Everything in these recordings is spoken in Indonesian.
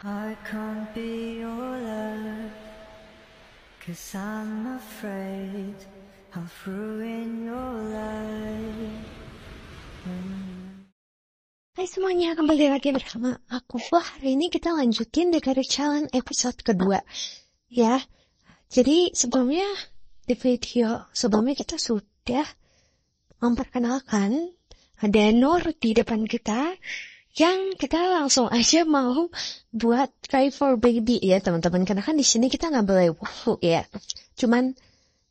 Hai semuanya, kembali lagi bersama aku Wah, hari ini kita lanjutin The Career Challenge episode kedua Ya, jadi sebelumnya di video sebelumnya kita sudah memperkenalkan ada Nur di depan kita yang kita langsung aja mau buat try for baby ya teman-teman karena kan di sini kita nggak boleh wow ya cuman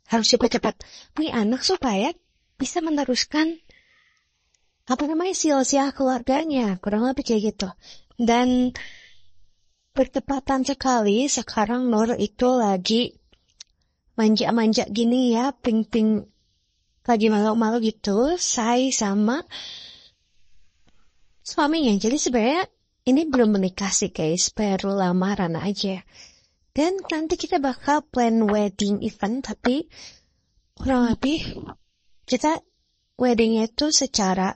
harus cepat-cepat punya anak supaya bisa meneruskan apa namanya silsilah keluarganya kurang lebih kayak gitu dan bertepatan sekali sekarang Nur itu lagi manja-manja gini ya ping-ping lagi malu-malu gitu saya sama suaminya. Jadi sebenarnya ini belum menikah sih guys, baru lamaran aja. Dan nanti kita bakal plan wedding event, tapi kurang lebih kita weddingnya itu secara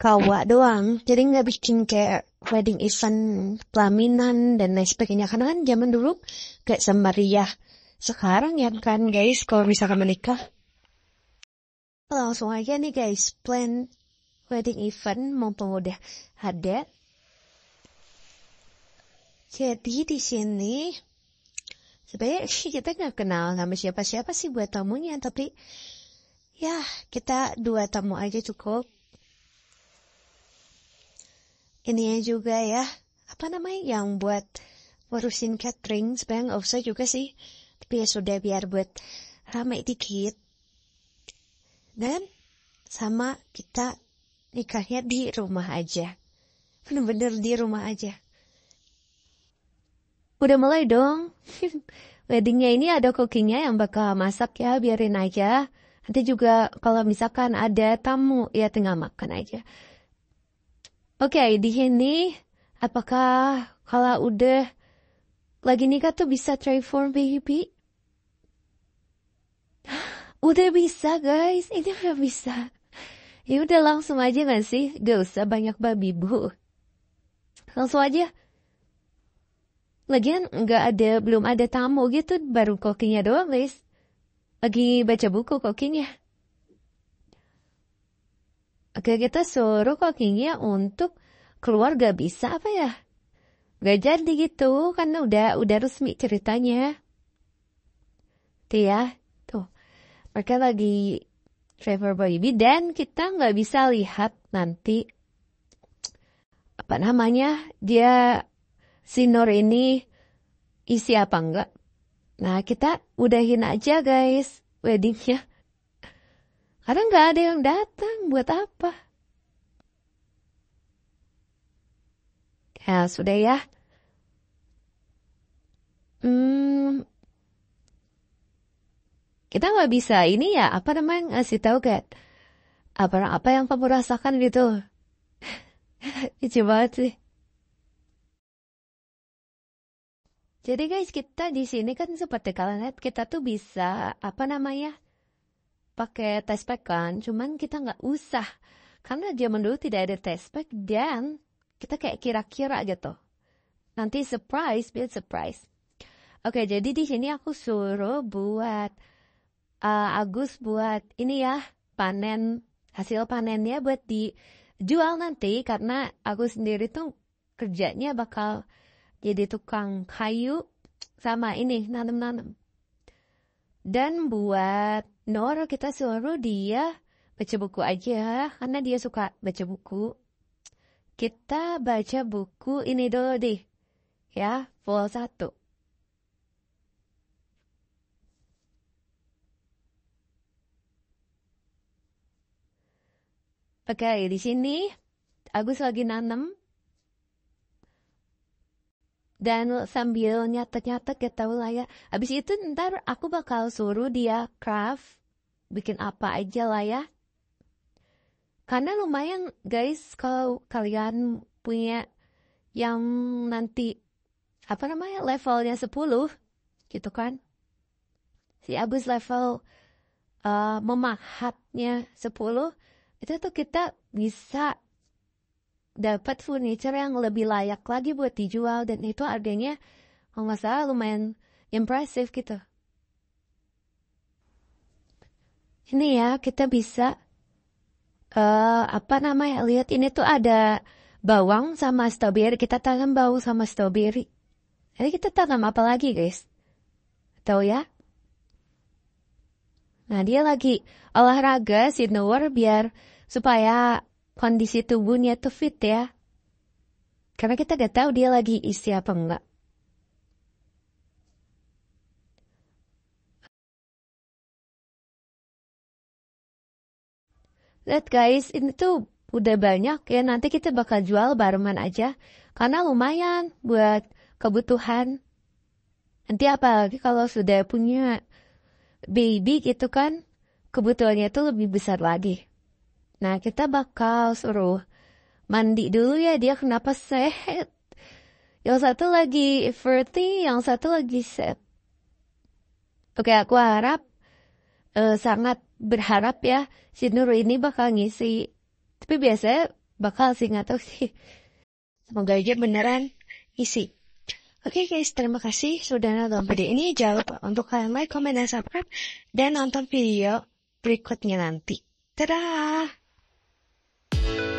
kawa doang. Jadi nggak bikin kayak wedding event pelaminan dan lain sebagainya. Karena kan zaman dulu kayak semariah sekarang ya kan guys kalau misalkan menikah. Langsung aja nih guys, plan wedding event udah ada. Jadi di sini sebenarnya kita nggak kenal nama siapa-siapa sih buat tamunya, tapi ya kita dua tamu aja cukup. Ini juga ya, apa namanya yang buat warusin catering sebenarnya nggak usah juga sih, tapi ya sudah biar buat ramai dikit. Dan sama kita nikahnya di rumah aja. Bener-bener di rumah aja. Udah mulai dong. Weddingnya ini ada cookingnya yang bakal masak ya, biarin aja. Nanti juga kalau misalkan ada tamu, ya tinggal makan aja. Oke, okay, di sini apakah kalau udah lagi nikah tuh bisa transform baby? Udah bisa guys, ini udah bisa. Ya udah langsung aja gak sih? Gak usah banyak babi bu. Langsung aja. Lagian gak ada, belum ada tamu gitu, baru kokinya doang, guys. Lagi baca buku kokinya. Oke, kita suruh kokinya untuk keluar gak bisa apa ya? Gak jadi gitu, karena udah udah resmi ceritanya. Tuh ya, tuh. Mereka lagi Trevor Boyby dan kita nggak bisa lihat nanti apa namanya dia sinor ini isi apa enggak. Nah kita udahin aja guys weddingnya. Karena nggak ada yang datang buat apa. Ya sudah ya. Hmm, kita nggak bisa ini ya apa namanya ngasih tahu kayak apa apa yang kamu rasakan gitu lucu banget sih jadi guys kita di sini kan seperti kalian lihat kita tuh bisa apa namanya pakai test pack kan cuman kita nggak usah karena zaman dulu tidak ada test pack dan kita kayak kira-kira gitu nanti surprise build surprise Oke, jadi di sini aku suruh buat uh, Agus buat ini ya panen hasil panennya buat dijual nanti karena aku sendiri tuh kerjanya bakal jadi tukang kayu sama ini nanam-nanam. Dan buat Nor kita suruh dia baca buku aja karena dia suka baca buku. Kita baca buku ini dulu deh. Ya, full satu. Oke, di sini Agus lagi nanam dan sambil nyatet-nyatet ya tau lah ya. Abis itu ntar aku bakal suruh dia craft bikin apa aja lah ya. Karena lumayan guys kalau kalian punya yang nanti apa namanya levelnya 10 gitu kan. Si Agus level uh, memahatnya 10 itu tuh kita bisa dapat furniture yang lebih layak lagi buat dijual dan itu harganya kalau nggak salah lumayan impressive gitu. Ini ya kita bisa uh, apa namanya lihat ini tuh ada bawang sama stroberi kita tanam bawang sama stroberi. Jadi kita tanam apa lagi guys? Tahu ya? Nah, dia lagi olahraga Noor biar supaya kondisi tubuhnya tuh fit ya. Karena kita gak tahu dia lagi isi apa enggak. Lihat guys, ini tuh udah banyak ya. Nanti kita bakal jual barengan aja. Karena lumayan buat kebutuhan. Nanti apalagi kalau sudah punya baby gitu kan kebutuhannya tuh lebih besar lagi. Nah kita bakal suruh mandi dulu ya dia kenapa sehat. Yang satu lagi fertile, yang satu lagi set. Oke aku harap uh, sangat berharap ya si Nur ini bakal ngisi. Tapi biasanya bakal sih nggak tahu sih. Semoga aja beneran isi. Oke okay guys, terima kasih sudah nonton video ini. Jangan lupa untuk kalian like, comment, dan subscribe. Dan nonton video berikutnya nanti. Dadah!